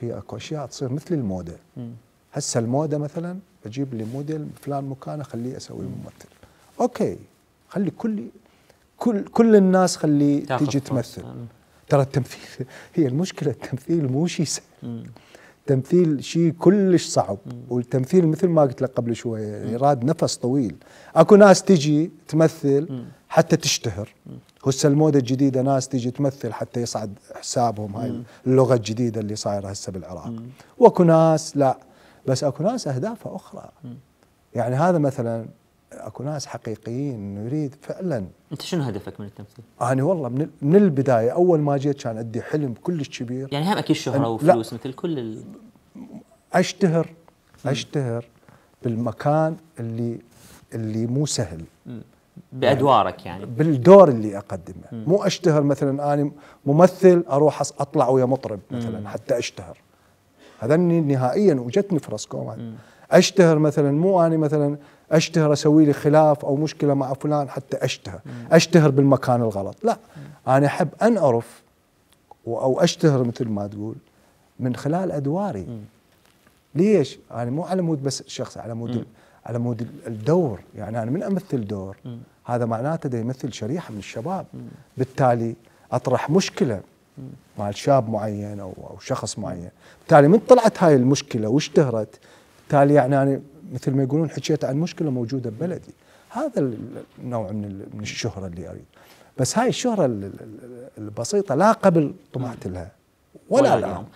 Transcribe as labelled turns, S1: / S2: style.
S1: في اكو اشياء تصير مثل الموده هسه الموده مثلا اجيب لي موديل فلان مكان اخليه اسوي ممثل اوكي خلي كل كل كل الناس خلي تيجي تمثل ترى التمثيل هي المشكله التمثيل مو شيء سهل التمثيل شيء كلش صعب والتمثيل مثل ما قلت لك قبل شويه يراد نفس طويل اكو ناس تجي تمثل حتى تشتهر هسه الموضة الجديدة ناس تيجي تمثل حتى يصعد حسابهم هاي اللغة الجديدة اللي صايرة هسه بالعراق واكو ناس لا بس اكو ناس اهدافها اخرى يعني هذا مثلا اكو ناس حقيقيين انه يريد فعلا انت شنو هدفك من التمثيل؟ انا يعني والله من, من البدايه اول ما جيت كان عندي حلم كلش كبير يعني هم اكيد شهره وفلوس مثل كل ال... اشتهر اشتهر بالمكان اللي اللي مو سهل
S2: بادوارك
S1: يعني بالدور اللي اقدمه مو اشتهر مثلا انا ممثل اروح اطلع ويا مطرب مثلا مم. حتى اشتهر هذا نهائيا وجتني فرص كومان اشتهر مثلا مو اني مثلا اشتهر اسوي لي خلاف او مشكله مع فلان حتى اشتهر مم. اشتهر بالمكان الغلط لا مم. انا احب انعرف او اشتهر مثل ما تقول من خلال ادواري مم. ليش؟ انا يعني مو على مود بس الشخص على مود م. على مود الدور يعني انا من امثل دور م. هذا معناته ده يمثل شريحه من الشباب م. بالتالي اطرح مشكله مع شاب معين او او شخص معين بالتالي من طلعت هاي المشكله واشتهرت بالتالي يعني انا مثل ما يقولون حكيت عن مشكله موجوده ببلدي هذا النوع من من الشهره اللي اريد بس هاي الشهره البسيطه لا قبل طمعت لها
S2: ولا, ولا الان